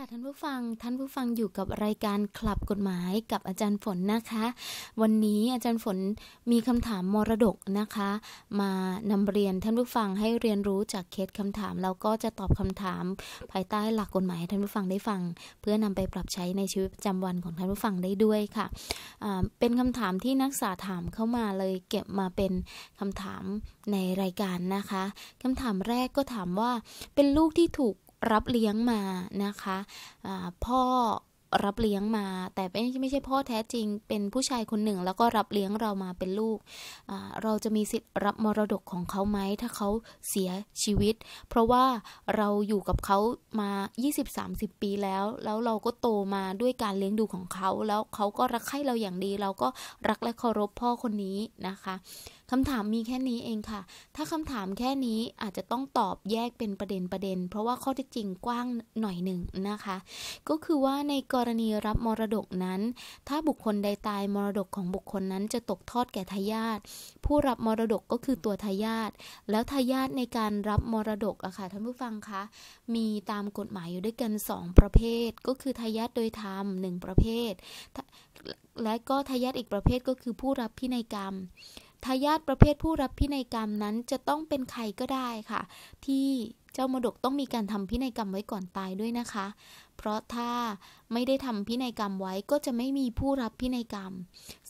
ค่ะท่านผู้ฟังท่านผู้ฟังอยู่กับรายการคลับกฎหมายกับอาจารย์ฝนนะคะ วันนี้อาจารย์ฝนมีคำถามมรดกนะคะ มานำเรียนท่านผู้ฟังให้เรียนรู้จากเคสคำถามแล้วก็จะตอบคำถามภายใต้หลักกฎหมายท่านผู้ฟังได้ฟัง เพื่อนำไปปรับใช้ในชีวิตประจำวันของท่านผู้ฟังได้ด้วยค่ะะเป็นคำถามที่นักศึกษาถามเข้ามาเลยเก็บมาเป็นคำถามในรายการนะคะคำถามแรกก็ถามว่าเป็นลูกที่ถูกรับเลี้ยงมานะคะะพ่อรับเลี้ยงมา แต่ไม่ไม่ใช่พ่อแท้จริง เป็นผู้ชายคนหนึ่ง แล้วก็รับเลี้ยงเรามาเป็นลูก เราจะมีสิทธิ์รับมรดกของเขาไหมถ้าเขาเสียชีวิตเพราะว่าเราอยู่กับเขามา20-30ปีแล้ว แล้วเราก็โตมาด้วยการเลี้ยงดูของเขา แล้วเขาก็รักให้เราอย่างดี เราก็รักและเคารพพ่อคนนี้นะคะคำถามมีแค่นี้เองค่ะ ถ้าคำถามแค่นี้อาจจะต้องตอบแยกเป็นประเด็นประเด็น เพราะว่าข้อเท็จจริงกว้างหน่อยหนึ่งนะคะ ก็คือว่าในกรณีรับมรดกนั้น ถ้าบุคคลใดตายมรดกของบุคคลนั้นจะตกทอดแก่ทายาท ผู้รับมรดกก็คือตัวทายาท แล้วทายาทในการรับมรดกอะค่ะท่านผู้ฟังคะ มีตามกฎหมายอยู่ด้วยกัน 2 ประเภท ก็คือทายาทโดยธรรมหนึ่งประเภท และก็ทายาทอีกประเภทก็คือผู้รับพินัยกรรมทายาทประเภทผู้รับพินัยกรรมนั้น จะต้องเป็นใครก็ได้ค่ะ ที่เจ้ามดกต้องมีการทำพินัยกรรมไว้ก่อนตายด้วยนะคะ เพราะถ้าไม่ได้ทำพินัยกรรมไว้ก็จะไม่มีผู้รับพินัยกรรม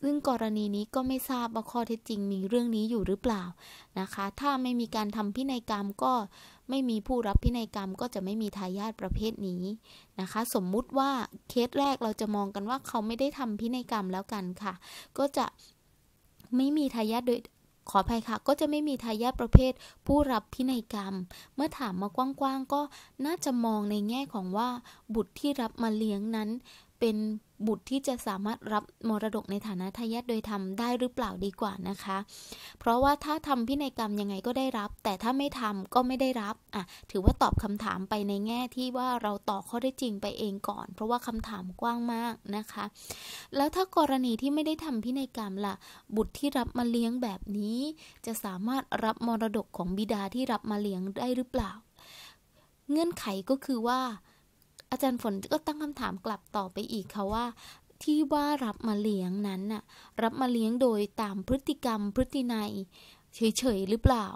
ซึ่งกรณีนี้ก็ไม่ทราบว่าข้อเท็จจริงมีเรื่องนี้อยู่หรือเปล่านะคะ ถ้าไม่มีการทำพินัยกรรมก็ไม่มีผู้รับพินัยกรรม ก็จะไม่มีทายาทประเภทนี้นะคะ สมมุติว่าเคสแรกเราจะมองกันว่าเขาไม่ได้ทำพินัยกรรมแล้วกันค่ะ ก็จะไม่มีทายาทโดยขออภัยค่ะ ก็จะไม่มีทายาทประเภท ผู้รับพินัยกรรม เมื่อถามมากว้างๆก็น่าจะมองในแง่ของว่าบุตรที่รับมาเลี้ยงนั้นเป็นบุตรที่จะสามารถรับมรดกในฐานะทายาทโดยธรรมได้หรือเปล่าดีกว่านะคะ เพราะว่าถ้าทำพินัยกรรมยังไงก็ได้รับ แต่ถ้าไม่ทำก็ไม่ได้รับอ่ะถือว่าตอบคำถามไปในแง่ที่ว่าเราตอบข้อได้จริงไปเองก่อน เพราะว่าคำถามกว้างมากนะคะ แล้วถ้ากรณีที่ไม่ได้ทำพินัยกรรมล่ะ บุตรที่รับมาเลี้ยงแบบนี้ จะสามารถรับมรดกของบิดาที่รับมาเลี้ยงได้หรือเปล่า เงื่อนไขก็คือว่าอาจารย์ฝนก็ตั้งคำถามกลับต่อไปอีกค่ะว่า ที่ว่ารับมาเลี้ยงนั้นน่ะรับมาเลี้ยงโดยตามพฤติกรรมพฤตินัย เฉยๆหรือเปล่า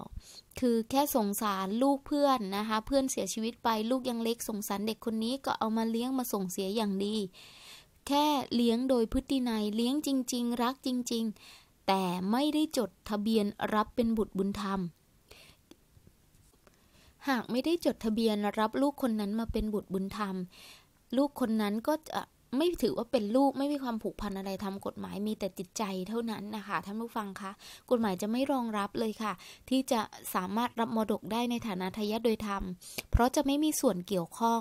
คือแค่สงสารลูกเพื่อนนะคะเพื่อนเสียชีวิตไปลูกยังเล็กสงสารเด็กคนนี้ก็เอามาเลี้ยงมาส่งเสียอย่างดี แค่เลี้ยงโดยพฤตินัยเลี้ยงจริงๆ รักจริง ๆ แต่ไม่ได้จดทะเบียนรับเป็นบุตรบุญธรรมหากไม่ได้จดทะเบียนรับลูกคนนั้นมาเป็นบุตรบุญธรรม ลูกคนนั้นก็จะไม่ถือว่าเป็นลูกไม่มีความผูกพันอะไรทำ กฎหมายมีแต่จิตใจเท่านั้นนะคะท่านผู้ฟังคะกฎหมายจะไม่รองรับเลยค่ะ ที่จะสามารถรับมรดกได้ในฐานะทายาทโดยธรรม เพราะจะไม่มีส่วนเกี่ยวข้อง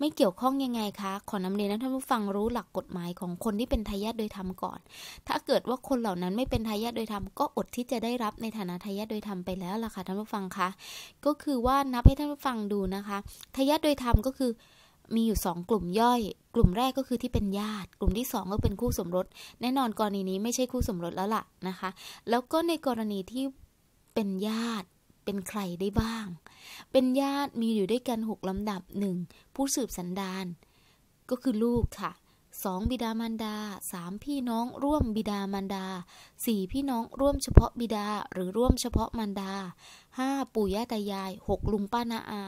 ไม่เกี่ยวข้องยังไงคะ ขอนำเรียนนะท่านผู้ฟังรู้หลักกฎหมายของคนที่เป็นทายาทโดยธรรมก่อน ถ้าเกิดว่าคนเหล่านั้นไม่เป็นทายาทโดยธรรมก็อดที่จะได้รับในฐานะทายาทโดยธรรมไปแล้วล่ะค่ะท่านผู้ฟังคะก็คือว่านับให้ท่านผู้ฟังดูนะคะทายาทโดยธรรมก็คือมีอยู่2กลุ่มย่อย กลุ่มแรกก็คือที่เป็นญาติ กลุ่มที่2ก็เป็นคู่สมรส แน่นอนกรณีนี้ไม่ใช่คู่สมรสแล้วล่ะนะคะ แล้วก็ในกรณีที่เป็นญาติเป็นใครได้บ้าง เป็นญาติมีอยู่ด้วยกัน 6ลำดับ 1. ผู้สืบสันดานก็คือลูกค่ะสองบิดามารดาสามพี่น้องร่วมบิดามารดาสี่พี่น้องร่วมเฉพาะบิดาหรือร่วมเฉพาะมารดาห้าปู่ย่าตายายหกลุงป้านาอา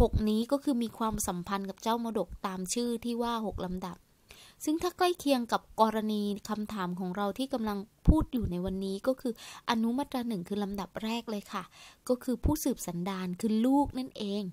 หกนี้ก็คือมีความสัมพันธ์กับเจ้ามดกตามชื่อที่ว่าหกลำดับ ซึ่งถ้าใกล้เคียงกับกรณีคำถามของเราที่กำลังพูดอยู่ในวันนี้ก็คืออนุมาตราหนึ่งคือลำดับแรกเลยค่ะ ก็คือผู้สืบสันดานคือลูกนั่นเอง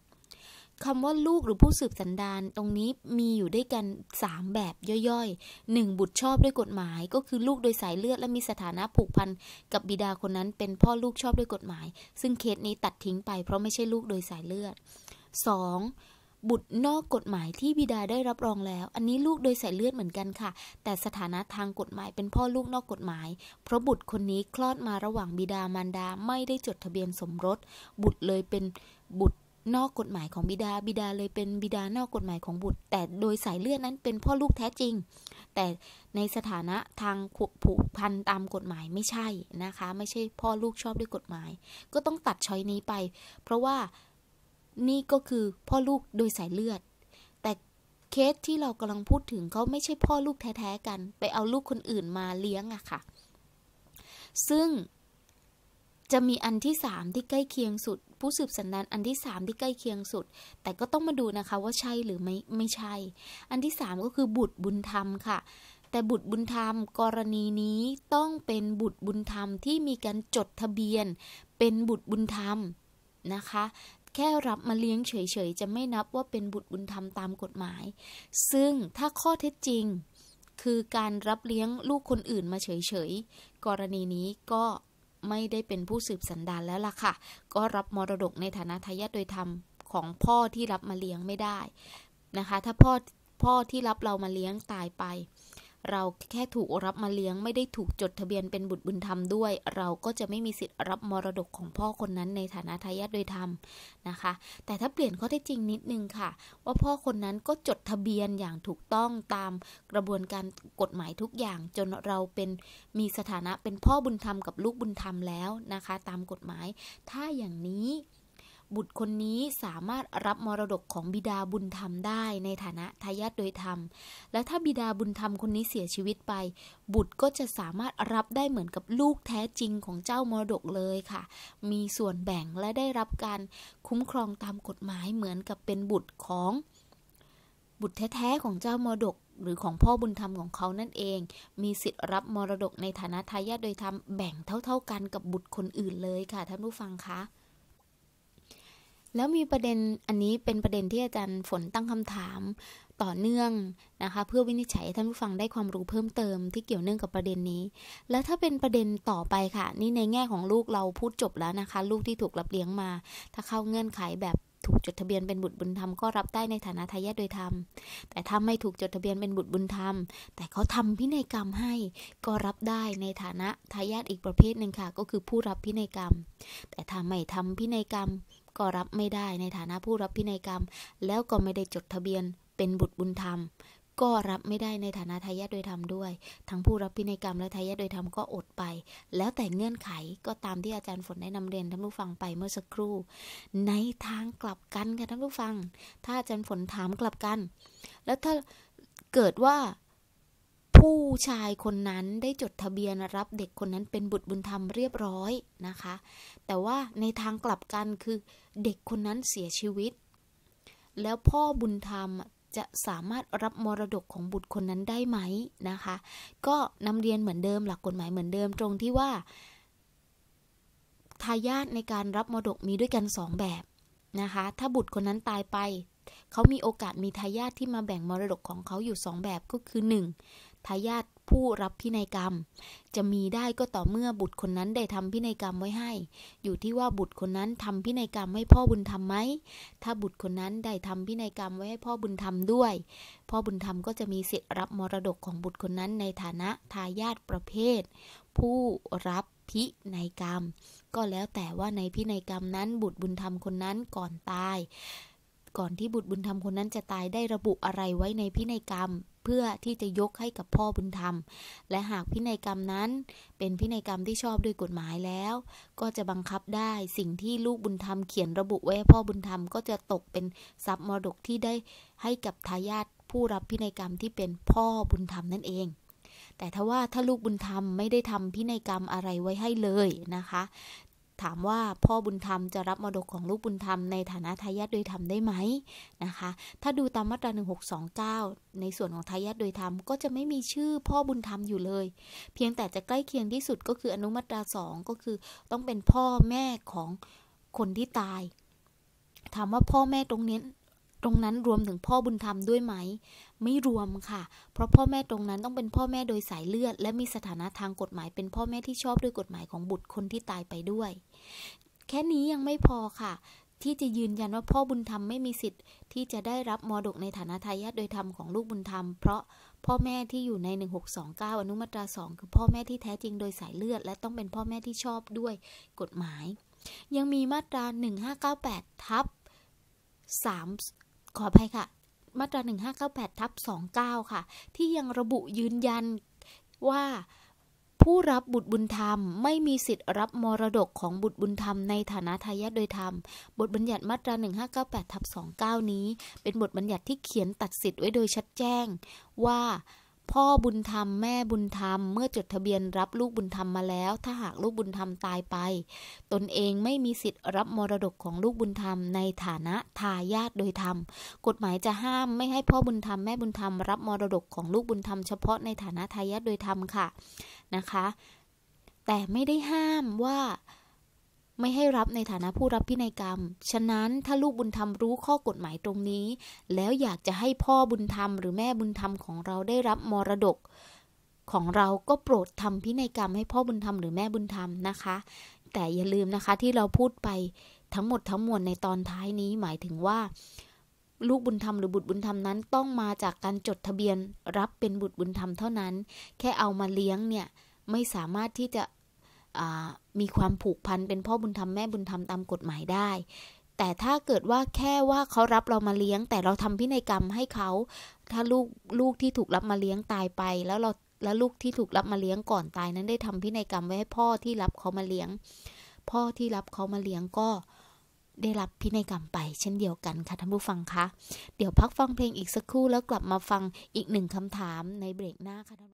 คำว่าลูกหรือผู้สืบสันดานตรงนี้มีอยู่ด้วยกัน 3 แบบย่อยๆ 1. บุตรชอบด้วยกฎหมาย ก็คือลูกโดยสายเลือดและมีสถานะผูกพันกับบิดาคนนั้นเป็นพ่อลูกชอบด้วยกฎหมาย ซึ่งเคสนี้ตัดทิ้งไป เพราะไม่ใช่ลูกโดยสายเลือด 2. บุตรนอกกฎหมายที่บิดาได้รับรองแล้ว อันนี้ลูกโดยสายเลือดเหมือนกันค่ะ แต่สถานะทางกฎหมายเป็นพ่อลูกนอกกฎหมาย เพราะบุตรคนนี้คลอดมาระหว่างบิดามารดาไม่ได้จดทะเบียนสมรสบุตรเลยเป็นบุตรนอกกฎหมายของบิดาบิดาเลยเป็นบิดานอกกฎหมายของบุตร แต่โดยสายเลือดนั้นเป็นพ่อลูกแท้จริง แต่ในสถานะทางผูกพันตามกฎหมายไม่ใช่นะคะ ไม่ใช่พ่อลูกชอบด้วยกฎหมาย ก็ต้องตัดช้อยนี้ไป เพราะว่านี่ก็คือพ่อลูกโดยสายเลือด แต่เคสที่เรากำลังพูดถึงเขาไม่ใช่พ่อลูกแท้ๆกัน ไปเอาลูกคนอื่นมาเลี้ยงอะค่ะ ซึ่งจะมีอันที่สามที่ใกล้เคียงสุด ผู้สืบสันดานอันที่สามที่ใกล้เคียงสุดแต่ก็ต้องมาดูนะคะว่าใช่หรือไม่ไม่ใช่ อันที่สามก็คือบุตรบุญธรรมค่ะ แต่บุตรบุญธรรมกรณีนี้ต้องเป็นบุตรบุญธรรมที่มีการจดทะเบียน เป็นบุตรบุญธรรมนะคะ แค่รับมาเลี้ยงเฉยๆจะไม่นับว่าเป็นบุตรบุญธรรมตามกฎหมาย ซึ่งถ้าข้อเท็จจริงคือการรับเลี้ยงลูกคนอื่นมาเฉยๆกรณีนี้ก็ไม่ได้เป็นผู้สืบสันดานแล้วล่ะค่ะ ก็รับมรดกในฐานะทายาทโดยธรรม ของพ่อที่รับมาเลี้ยงไม่ได้นะคะ ถ้าพ่อพ่อที่รับเรามาเลี้ยงตายไปเราแค่ถูกรับมาเลี้ยงไม่ได้ถูกจดทะเบียนเป็นบุตรบุญธรรมด้วย เราก็จะไม่มีสิทธิ์รับมรดกของพ่อคนนั้นในฐานะทายาทโดยธรรมนะคะ แต่ถ้าเปลี่ยนข้อเท็จจริงนิดนึงค่ะ ว่าพ่อคนนั้นก็จดทะเบียนอย่างถูกต้องตามกระบวนการกฎหมายทุกอย่าง จนเราเป็นมีสถานะเป็นพ่อบุญธรรมกับลูกบุญธรรมแล้วนะคะ ตามกฎหมายถ้าอย่างนี้บุตรคนนี้สามารถรับมรดกของบิดาบุญธรรมได้ในฐานะทายาทโดยธรรม และถ้าบิดาบุญธรรมคนนี้เสียชีวิตไป บุตรก็จะสามารถรับได้เหมือนกับลูกแท้จริงของเจ้ามรดกเลยค่ะ มีส่วนแบ่งและได้รับการคุ้มครองตามกฎหมายเหมือนกับเป็นบุตรของ บุตรแท้ๆของเจ้ามรดก หรือของพ่อบุญธรรมของเขานั่นเอง มีสิทธิ์รับมรดกในฐานะทายาทโดยธรรมแบ่งเท่าๆกันกับบุตรคนอื่นเลยค่ะท่านผู้ฟังคะแล้วมีประเด็นอันนี้เป็นประเด็นที่อาจารย์ฝนตั้งคำถามต่อเนื่องนะคะเพื่อวินิจฉัยท่านผู้ฟังได้ความรู้เพิ่มเติมที่เกี่ยวเนื่องกับประเด็นนี้ แล้วถ้าเป็นประเด็นต่อไปค่ะ นี่ในแง่ของลูกเราพูดจบแล้วนะคะลูกที่ถูกรับเลี้ยงมา ถ้าเข้าเงื่อนไขแบบถูกจดทะเบียนเป็นบุตรบุญธรรมก็รับได้ในฐานะทายาทโดยธรรม แต่ถ้าไม่ถูกจดทะเบียนเป็นบุตรบุญธรรม แต่เขาทำพินัยกรรมให้ ก็รับได้ในฐานะทายาทอีกประเภทหนึ่งค่ะก็คือผู้รับพินัยกรรม แต่ถ้าไม่ทำพินัยกรรมก็รับไม่ได้ในฐานะผู้รับพินัยกรรม แล้วก็ไม่ได้จดทะเบียนเป็นบุตรบุญธรรม ก็รับไม่ได้ในฐานะทายาทโดยธรรมด้วย ทั้งผู้รับพินัยกรรม และทายาทโดยธรรมก็อดไป แล้วแต่เงื่อนไขก็ตามที่อาจารย์ฝนได้นำเรียนท่านผู้ฟังไปเมื่อสักครู่ ในทางกลับกันค่ะท่านผู้ฟัง ถ้าอาจารย์ฝนถามกลับกัน แล้วถ้าเกิดว่าผู้ชายคนนั้นได้จดทะเบียนรับเด็กคนนั้นเป็นบุตรบุญธรรมเรียบร้อยนะคะ แต่ว่าในทางกลับกันคือเด็กคนนั้นเสียชีวิต แล้วพ่อบุญธรรมจะสามารถรับมรดกของบุตรคนนั้นได้ไหมนะคะก็นำเรียนเหมือนเดิมหลักกฎหมายเหมือนเดิมตรงที่ว่าทายาทในการรับมรดกมีด้วยกัน 2 แบบ นะคะถ้าบุตรคนนั้นตายไป เขามีโอกาสมีทายาทที่มาแบ่งมรดกของเขาอยู่ 2 แบบก็คือ 1. ทายาทผู้รับพินัยกรรม จะมีได้ก็ต่อเมื่อบุตรคนนั้นได้ทำพินัยกรรมไว้ให้ อยู่ที่ว่าบุตรคนนั้นทำพินัยกรรมให้พ่อบุญธรรมไหมถ้าบุตรคนนั้นได้ทำพินัยกรรมไว้ให้พ่อบุญธรรมด้วย พ่อบุญธรรมก็จะมีสิทธิ์รับมรดกของบุตรคนนั้นในฐานะทายาทประเภท ผู้รับพินัยกรรม ก็แล้วแต่ว่าในพินัยกรรมนั้นบุตรบุญธรรมคนนั้นก่อนตาย ก่อนที่บุตรบุญธรรมคนนั้นจะตายได้ระบุอะไรไว้ในพินัยกรรมเพื่อที่จะยกให้กับพ่อบุญธรรม และหากพินัยกรรมนั้น เป็นพินัยกรรมที่ชอบด้วยกฎหมายแล้ว ก็จะบังคับได้สิ่งที่ลูกบุญธรรมเขียนระบุไว้พ่อบุญธรรม ก็จะตกเป็นทรัพย์มรดกที่ได้ให้กับทายาทผู้รับพินัยกรรมที่เป็นพ่อบุญธรรมนั่นเอง แต่ถ้าว่าถ้าลูกบุญธรรมไม่ได้ทำพินัยกรรมอะไรไว้ให้เลยนะคะถามว่าพ่อบุญธรรมจะรับมรดกของลูกบุญธรรมในฐานะทายาทโดยธรรมได้ไหม นะคะถ้าดูตามมาตรา1629 ในส่วนของทายาทโดยธรรมก็จะไม่มีชื่อพ่อบุญธรรมอยู่เลย เพียงแต่จะใกล้เคียงที่สุดก็คืออนุมาตรา2ก็คือต้องเป็นพ่อแม่ของคนที่ตาย ถามว่าพ่อแม่ตรงนี้ตรงนั้นรวมถึงพ่อบุญธรรมด้วยไหม ไม่รวมค่ะ เพราะพ่อแม่ตรงนั้นต้องเป็นพ่อแม่โดยสายเลือด และมีสถานะทางกฎหมายเป็นพ่อแม่ที่ชอบด้วยกฎหมายของบุตรคนที่ตายไปด้วย แค่นี้ยังไม่พอค่ะ ที่จะยืนยันว่าพ่อบุญธรรมไม่มีสิทธิ์ ที่จะได้รับมรดกในฐานะทายาทโดยธรรมของลูกบุญธรรม เพราะพ่อแม่ที่อยู่ใน 1629อนุมาตรา2คือพ่อแม่ที่แท้จริงโดยสายเลือด และต้องเป็นพ่อแม่ที่ชอบด้วยกฎหมาย ยังมีมาตรา 1598 ทับ3ขออภัยค่ะ มาตรา 1598ทับ29 ค่ะ ที่ยังระบุยืนยันว่า ผู้รับบุตรบุญธรรมไม่มีสิทธิ์รับมรดกของบุตรบุญธรรมในฐานะทายาทโดยธรรม บทบัญญัติมาตรา 1598ทับ29 นี้ เป็นบทบัญญัติที่เขียนตัดสิทธิ์ไว้โดยชัดแจ้งว่าพ่อบุญธรรมแม่บุญธรรมเมื่อจดทะเบียนรับลูกบุญธรรมมาแล้วถ้าหากลูกบุญธรรมตายไป ตนเองไม่มีสิทธิ์รับมรดกของลูกบุญธรรมในฐานะทายาทโดยธรรม กฎหมายจะห้ามไม่ให้พ่อบุญธรรมแม่บุญธรรมรับมรดกของลูกบุญธรรมเฉพาะในฐานะทายาทโดยธรรมค่ะนะคะ แต่ไม่ได้ห้ามว่าไม่ให้รับในฐานะผู้รับพินัยกรรม ฉะนั้นถ้าลูกบุญธรรมรู้ ข้อกฎหมายตรงนี้ แล้วอยากจะให้พ่อบุญธรรมหรือแม่บุญธรรมของเราได้รับมรดก ของเราก็โปรดทำพินัยกรรมให้พ่อบุญธรรมหรือแม่บุญธรรมนะคะ แต่อย่าลืมนะคะที่เราพูดไปทั้งหมดทั้งมวลในตอนท้ายนี้หมายถึงว่า ลูกบุญธรรมหรือบุตรบุญธรรมนั้น ต้องมาจากการจดทะเบียนรับเป็นบุตรบุญธรรมเท่านั้น แค่เอามาเลี้ยงเนี่ยไม่สามารถที่จะมีความผูกพันเป็นพ่อบุญธรรมแม่บุญธรรมตามกฎหมายได้ แต่ถ้าเกิดว่าแค่ว่าเขารับเรามาเลี้ยง แต่เราทำพินัยกรรมให้เขาถ้าลูกลูกที่ถูกรับมาเลี้ยงตายไป แล้วเราแล้วลูกที่ถูกรับมาเลี้ยงก่อนตายนั้น ได้ทำพินัยกรรมไว้ให้พ่อที่รับเขามาเลี้ยง พ่อที่รับเขามาเลี้ยงก็ได้รับพินัยกรรมไปเช่นเดียวกันค่ะท่านผู้ฟังคะเดี๋ยวพักฟังเพลงอีกสักครู่ แล้วกลับมาฟังอีกหนึ่งคำถามในเบรกหน้าค่ะ